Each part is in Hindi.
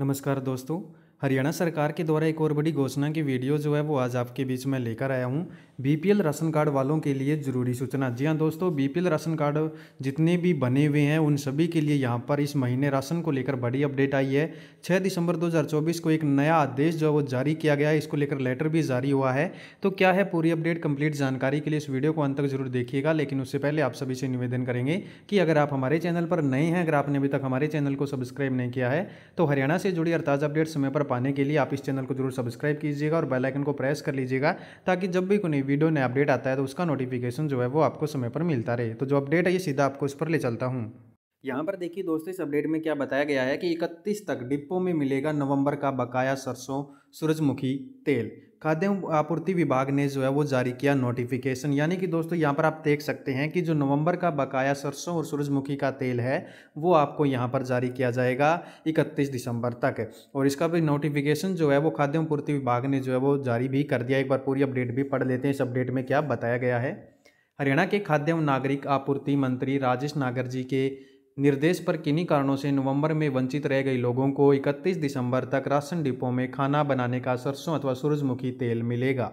नमस्कार दोस्तों हरियाणा सरकार के द्वारा एक और बड़ी घोषणा की वीडियो जो है वो आज आपके बीच में लेकर आया हूँ बीपीएल राशन कार्ड वालों के लिए ज़रूरी सूचना जी हाँ दोस्तों बीपीएल राशन कार्ड जितने भी बने हुए हैं उन सभी के लिए यहाँ पर इस महीने राशन को लेकर बड़ी अपडेट आई है 6 दिसंबर 2024 को एक नया आदेश जो है वो जारी किया गया है इसको लेकर लेटर भी जारी हुआ है तो क्या है पूरी अपडेट कंप्लीट जानकारी के लिए इस वीडियो को अंत तक जरूर देखिएगा लेकिन उससे पहले आप सभी से निवेदन करेंगे कि अगर आप हमारे चैनल पर नए हैं अगर आपने अभी तक हमारे चैनल को सब्सक्राइब नहीं किया है तो हरियाणा से जुड़ी और ताज़ा अपडेट समय पर पाने के लिए आप इस चैनल को जरूर सब्सक्राइब कीजिएगा और बेल आइकन को प्रेस कर लीजिएगा ताकि जब भी कोई वीडियो नया अपडेट आता है तो उसका नोटिफिकेशन जो है वो आपको समय पर मिलता रहे तो जो अपडेट है ये सीधा आपको इस पर ले चलता हूँ यहाँ पर देखिए दोस्तों इस अपडेट में क्या बताया गया है कि 31 तक डिपो में मिलेगा नवंबर का बकाया सरसों सूरजमुखी तेल खाद्य आपूर्ति विभाग ने जो है वो जारी किया नोटिफिकेशन यानी कि दोस्तों यहाँ पर आप देख सकते हैं कि जो नवंबर का बकाया सरसों और सूरजमुखी का तेल है वो आपको यहाँ पर जारी किया जाएगा 31 दिसंबर तक और इसका भी नोटिफिकेशन जो है वो खाद्य आपूर्ति विभाग ने जो है वो जारी भी कर दिया एक बार पूरी अपडेट भी पढ़ लेते हैं इस अपडेट में क्या बताया गया है हरियाणा के खाद्य एवं नागरिक आपूर्ति मंत्री राजेश नागर जी के निर्देश पर किन्हीं कारणों से नवंबर में वंचित रह गए लोगों को 31 दिसंबर तक राशन डिपो में खाना बनाने का सरसों अथवा सूरजमुखी तेल मिलेगा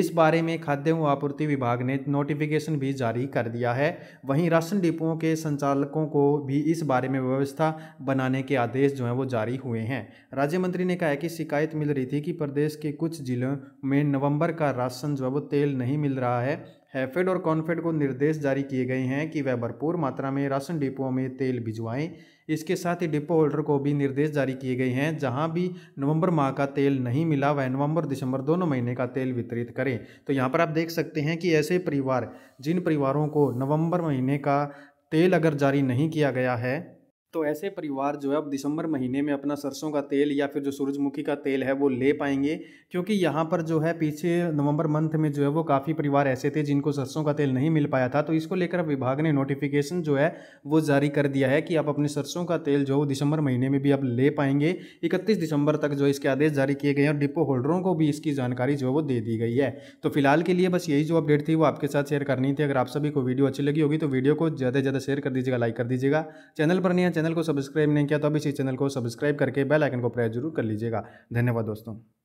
इस बारे में खाद्य एवं आपूर्ति विभाग ने नोटिफिकेशन भी जारी कर दिया है वहीं राशन डिपो के संचालकों को भी इस बारे में व्यवस्था बनाने के आदेश जो हैं वो जारी हुए हैं राज्य मंत्री ने कहा है कि शिकायत मिल रही थी कि प्रदेश के कुछ जिलों में नवंबर का राशन जो है वो तेल नहीं मिल रहा है हैफेड और कॉन्फेड को निर्देश जारी किए गए हैं कि वह भरपूर मात्रा में राशन डिपो में तेल भिजवाएं इसके साथ ही डिपो होल्डर को भी निर्देश जारी किए गए हैं जहां भी नवंबर माह का तेल नहीं मिला वह नवंबर दिसंबर दोनों महीने का तेल वितरित करें तो यहां पर आप देख सकते हैं कि ऐसे परिवार जिन परिवारों को नवम्बर महीने का तेल अगर जारी नहीं किया गया है तो ऐसे परिवार जो है अब दिसंबर महीने में अपना सरसों का तेल या फिर जो सूरजमुखी का तेल है वो ले पाएंगे क्योंकि यहाँ पर जो है पीछे नवंबर मंथ में जो है वो काफ़ी परिवार ऐसे थे जिनको सरसों का तेल नहीं मिल पाया था तो इसको लेकर विभाग ने नोटिफिकेशन जो है वो जारी कर दिया है कि आप अपने सरसों का तेल जो है दिसंबर महीने में भी आप ले पाएंगे इकतीस दिसंबर तक जो इसके आदेश जारी किए गए हैं और डिपो होल्डरों को भी इसकी जानकारी जो है वो दे दी गई है तो फिलहाल के लिए बस यही जो अपडेट थी वो आपके साथ शेयर करनी थी अगर आप सभी को वीडियो अच्छी लगी होगी तो वीडियो को ज़्यादा से ज़्यादा शेयर कर दीजिएगा लाइक कर दीजिएगा चैनल पर नहीं चैनल को सब्सक्राइब नहीं किया तो अभी इसी चैनल को सब्सक्राइब करके बेल आइकन को प्रेस जरूर कर लीजिएगा धन्यवाद दोस्तों